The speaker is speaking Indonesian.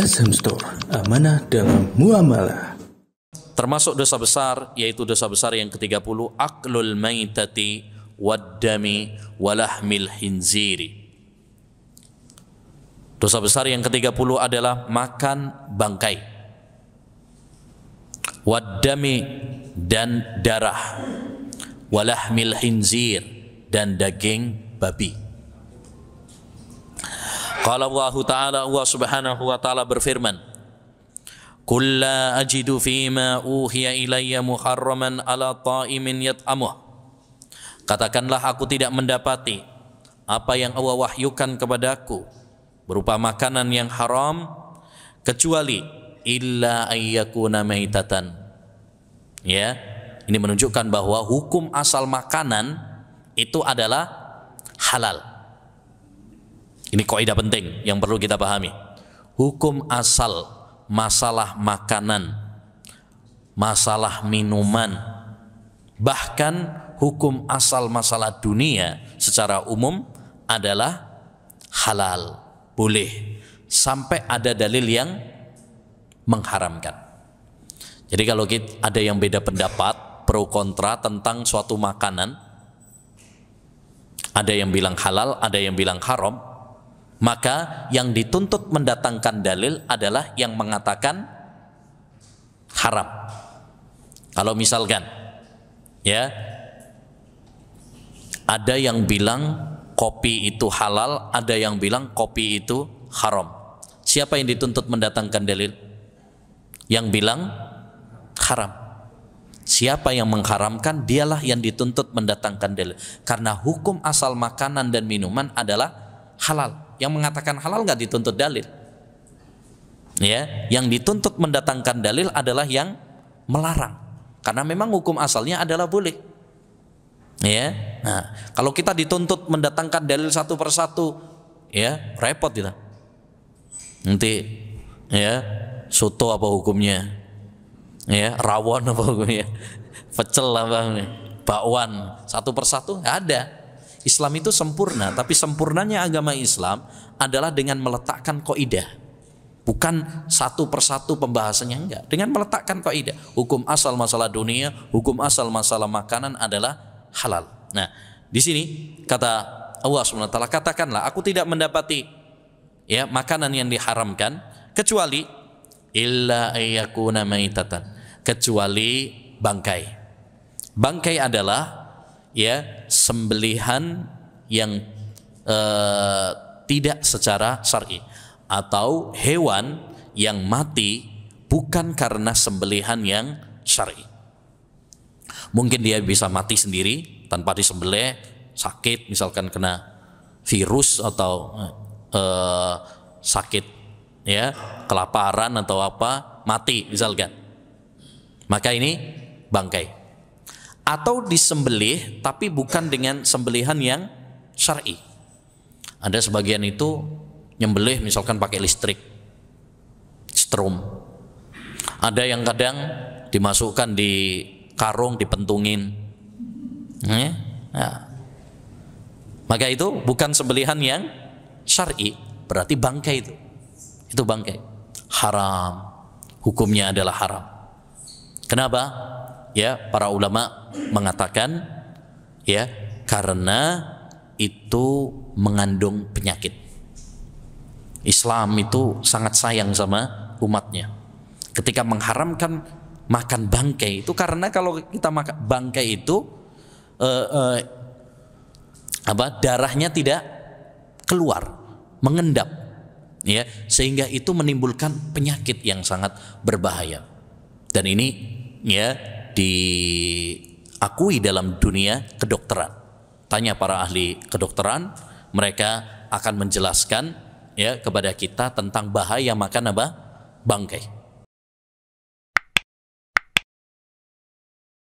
SM Store, amanah dalam muamalah. Termasuk dosa besar, yaitu dosa besar yang ke-30, aklul maitati waddami walahmil hinziri. Dosa besar yang ke-30 adalah makan bangkai. Waddami dan darah. Walahmil hinzir dan daging babi. Qala Allah Ta'ala Allah Subhanahu wa taala berfirman Kulla ajidu fima uhiya ilayya muharraman ala ta'imin yat'amuh Katakanlah aku tidak mendapati apa yang Allah wahyukan kepadaku berupa makanan yang haram kecuali illa ayyakuna maitatan ya ini menunjukkan bahwa hukum asal makanan itu adalah halal ini kaidah penting yang perlu kita pahami. Hukum asal masalah makanan, masalah minuman, bahkan hukum asal masalah dunia secara umum adalah halal, boleh sampai ada dalil yang mengharamkan. Jadi kalau kita, ada yang beda pendapat pro kontra tentang suatu makanan, ada yang bilang halal, ada yang bilang haram, maka yang dituntut mendatangkan dalil adalah yang mengatakan haram. Kalau misalkan ya ada yang bilang kopi itu halal, ada yang bilang kopi itu haram. Siapa yang dituntut mendatangkan dalil? Yang bilang haram. Siapa yang mengharamkan dialah yang dituntut mendatangkan dalil. Karena hukum asal makanan dan minuman adalah halal yang mengatakan halal nggak dituntut dalil ya yang dituntut mendatangkan dalil adalah yang melarang karena memang hukum asalnya adalah boleh ya nah kalau kita dituntut mendatangkan dalil satu persatu ya repot kita nanti ya soto apa hukumnya ya rawon apa hukumnya pecel apa bakwan satu persatu ada Islam itu sempurna, tapi sempurnanya agama Islam adalah dengan meletakkan koidah. Bukan satu persatu pembahasannya enggak. Dengan meletakkan koidah. Hukum asal masalah dunia, hukum asal masalah makanan adalah halal. Nah, di sini kata Allah SWT, katakanlah aku tidak mendapati ya makanan yang diharamkan kecuali illa ayyakuna maitatan kecuali bangkai. Bangkai adalah ya sembelihan yang e, tidak secara syar'i atau hewan yang mati bukan karena sembelihan yang syar'i. Mungkin dia bisa mati sendiri tanpa disembelih, sakit misalkan kena virus atau e, sakit ya, kelaparan atau apa, mati misalkan. Maka ini bangkai atau disembelih tapi bukan dengan sembelihan yang syar'i. Ada sebagian itu nyembelih misalkan pakai listrik, strom. Ada yang kadang dimasukkan di karung dipentungin. Hmm, ya. Maka itu bukan sembelihan yang syar'i, berarti bangkai itu. Itu bangkai. Haram. Hukumnya adalah haram. Kenapa? ya para ulama mengatakan ya karena itu mengandung penyakit. Islam itu sangat sayang sama umatnya. Ketika mengharamkan makan bangkai itu karena kalau kita makan bangkai itu eh, eh, apa darahnya tidak keluar, mengendap ya, sehingga itu menimbulkan penyakit yang sangat berbahaya. Dan ini ya diakui dalam dunia kedokteran. Tanya para ahli kedokteran, mereka akan menjelaskan ya kepada kita tentang bahaya makan apa? Bangkai.